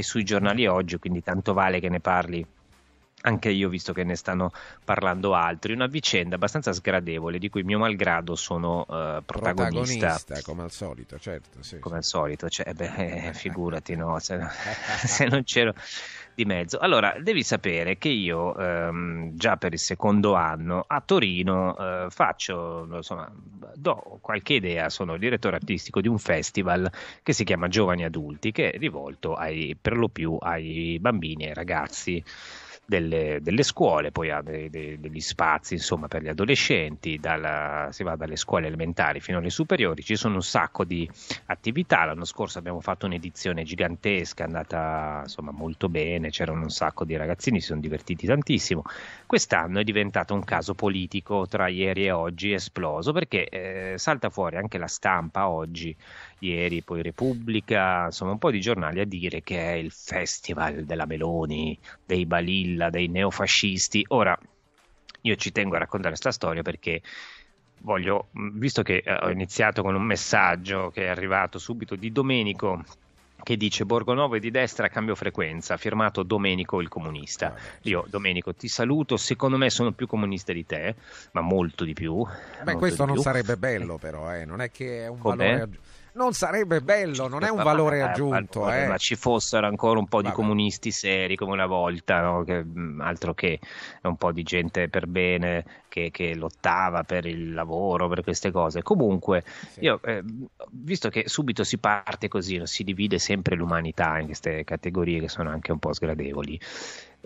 è sui giornali oggi, quindi tanto vale che ne parli anche io, visto che ne stanno parlando altri, una vicenda abbastanza sgradevole di cui mio malgrado sono eh, protagonista. protagonista. Come al solito, certo. Sì, come sì. al solito, cioè, beh, eh, figurati, no, se, se non c'ero di mezzo. Allora, devi sapere che io ehm, già per il secondo anno a Torino eh, faccio, insomma, do qualche idea, sono il direttore artistico di un festival che si chiama Giovani Adulti, che è rivolto ai, per lo più ai bambini e ai ragazzi delle, delle scuole, poi ha dei, dei, degli spazi insomma, per gli adolescenti, dalla, si va dalle scuole elementari fino alle superiori, ci sono un sacco di attività, l'anno scorso abbiamo fatto un'edizione gigantesca, è andata insomma, molto bene, c'erano un sacco di ragazzini, si sono divertiti tantissimo, quest'anno è diventato un caso politico tra ieri e oggi esploso perché eh, salta fuori anche la stampa oggi ieri poi Repubblica, insomma un po' di giornali a dire che è il festival della Meloni, dei Balilla, dei neofascisti. Ora, io ci tengo a raccontare questa storia perché voglio, visto che eh, ho iniziato con un messaggio che è arrivato subito di Domenico che dice Borgonovo è di destra, cambio frequenza, firmato Domenico il comunista. Ah, io Domenico ti saluto, secondo me sono più comunista di te, ma molto di più. Beh, questo non più. sarebbe bello però, eh. non è che è un Com'è? valore non sarebbe bello, non è un valore aggiunto. Eh, Ma, eh. ma ci fossero ancora un po' di Vabbè. comunisti seri come una volta, no? che, mm, altro che un po' di gente per bene che, che, lottava per il lavoro, per queste cose. Comunque, sì. io, eh, visto che subito si parte così, no? si divide sempre l'umanità in queste categorie che sono anche un po' sgradevoli.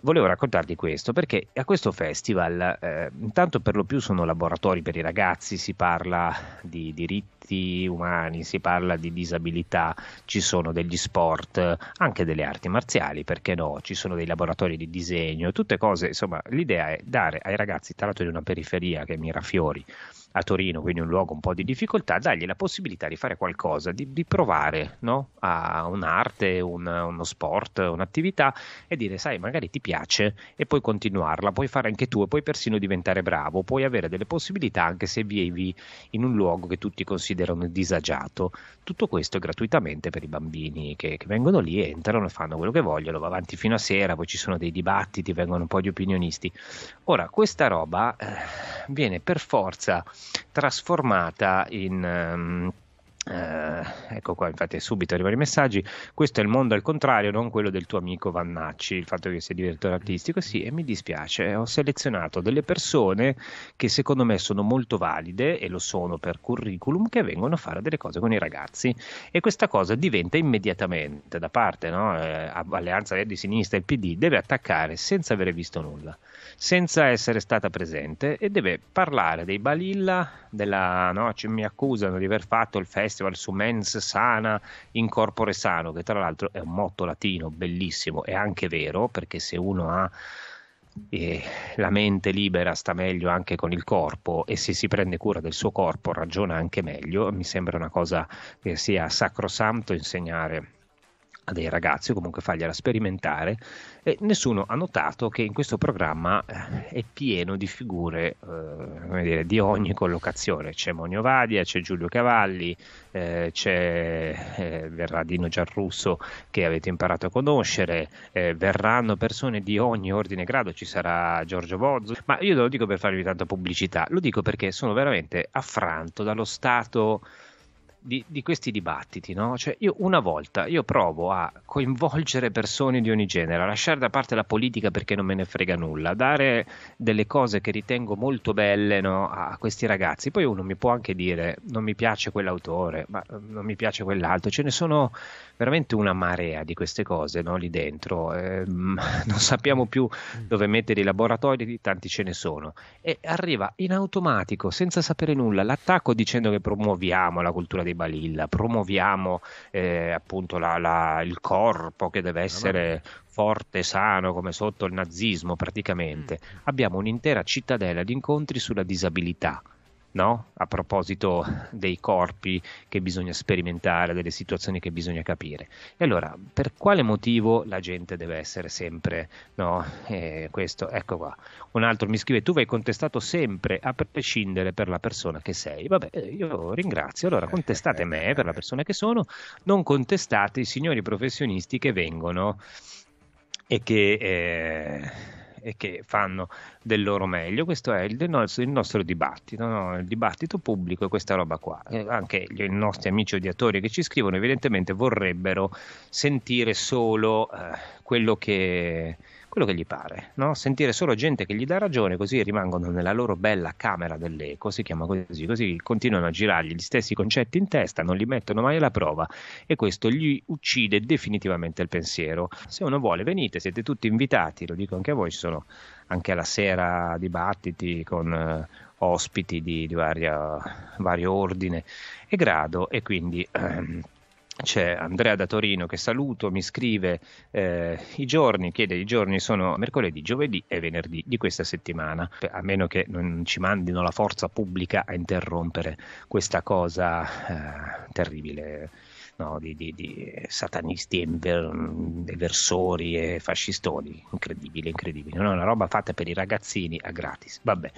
Volevo raccontarvi questo perché a questo festival, eh, intanto per lo più sono laboratori per i ragazzi, si parla di diritti umani, si parla di disabilità, ci sono degli sport, anche delle arti marziali, perché no, ci sono dei laboratori di disegno, tutte cose, insomma, l'idea è dare ai ragazzi, tra l'altro di una periferia che mira fiori, a Torino, quindi un luogo un po' di difficoltà, dargli la possibilità di fare qualcosa, di, di provare no? a un'arte, un, uno sport, un'attività e dire sai magari ti piace e puoi continuarla, puoi fare anche tu e puoi persino diventare bravo, puoi avere delle possibilità anche se vivi in un luogo che tutti considerano disagiato. Tutto questo gratuitamente per i bambini che, che vengono lì, entrano e fanno quello che vogliono, va avanti fino a sera, poi ci sono dei dibattiti, vengono un po' di opinionisti. Ora, questa roba eh, viene per forza trasformata in... Um, eh, ecco qua, infatti, è subito arrivano i messaggi. Questo è il mondo al contrario, non quello del tuo amico Vannacci. Il fatto che sei direttore artistico, sì, e mi dispiace. Eh, ho selezionato delle persone che secondo me sono molto valide e lo sono per curriculum, che vengono a fare delle cose con i ragazzi. E questa cosa diventa immediatamente da parte no? Eh, Alleanza Verdi Sinistra e il PD deve attaccare senza avere visto nulla, senza essere stata presente e deve parlare dei balilla. Della, no? Ci, mi accusano di aver fatto il festival Festival su Mens Sana in Corpore Sano, che tra l'altro è un motto latino bellissimo, è anche vero, perché se uno ha eh, la mente libera sta meglio anche con il corpo e se si prende cura del suo corpo ragiona anche meglio, mi sembra una cosa che sia sacrosanto insegnare a dei ragazzi o comunque fargliela sperimentare e nessuno ha notato che in questo programma eh, è pieno di figure eh, dire, di ogni collocazione c'è Monio Vadia, c'è Giulio Cavalli eh, c'è eh, Verradino Giarrusso che avete imparato a conoscere eh, verranno persone di ogni ordine e grado ci sarà Giorgio Bozzo ma io non lo dico per farvi tanta pubblicità lo dico perché sono veramente affranto dallo stato di, di questi dibattiti, no? Cioè, io una volta io provo a coinvolgere persone di ogni genere, a lasciare da parte la politica perché non me ne frega nulla, a dare delle cose che ritengo molto belle no? a questi ragazzi. Poi uno mi può anche dire non mi piace quell'autore, ma eh, non mi piace quell'altro, ce ne sono veramente una marea di queste cose no? lì dentro, eh, non sappiamo più dove mettere i laboratori, tanti ce ne sono. E arriva in automatico, senza sapere nulla, l'attacco dicendo che promuoviamo la cultura dei Balilla, promuoviamo eh, appunto la, la, il corpo che deve ah, essere forte, sano, come sotto il nazismo praticamente. Mm. Abbiamo un'intera cittadella di incontri sulla disabilità No? a proposito dei corpi che bisogna sperimentare, delle situazioni che bisogna capire. E allora, per quale motivo la gente deve essere sempre, no? eh, questo, ecco qua. Un altro mi scrive, tu vai contestato sempre, a prescindere per la persona che sei. Vabbè, io ringrazio, allora contestate me per la persona che sono, non contestate i signori professionisti che vengono e che... Eh, e che fanno del loro meglio. Questo è il, nostro, il nostro dibattito, no? il dibattito pubblico è questa roba qua. Eh, anche i nostri amici odiatori che ci scrivono evidentemente vorrebbero sentire solo eh, quello che quello che gli pare, no? sentire solo gente che gli dà ragione, così rimangono nella loro bella camera dell'eco, si chiama così, così continuano a girargli gli stessi concetti in testa, non li mettono mai alla prova e questo gli uccide definitivamente il pensiero. Se uno vuole venite, siete tutti invitati, lo dico anche a voi, ci sono anche alla sera dibattiti con eh, ospiti di, di varia, vario ordine e grado e quindi... Ehm, c'è Andrea da Torino che saluto, mi scrive eh, i giorni, chiede i giorni sono mercoledì, giovedì e venerdì di questa settimana, a meno che non ci mandino la forza pubblica a interrompere questa cosa eh, terribile. No, di, di, di, satanisti e inver- e fascistoni. Incredibile, incredibile. No, una roba fatta per i ragazzini a gratis. Vabbè.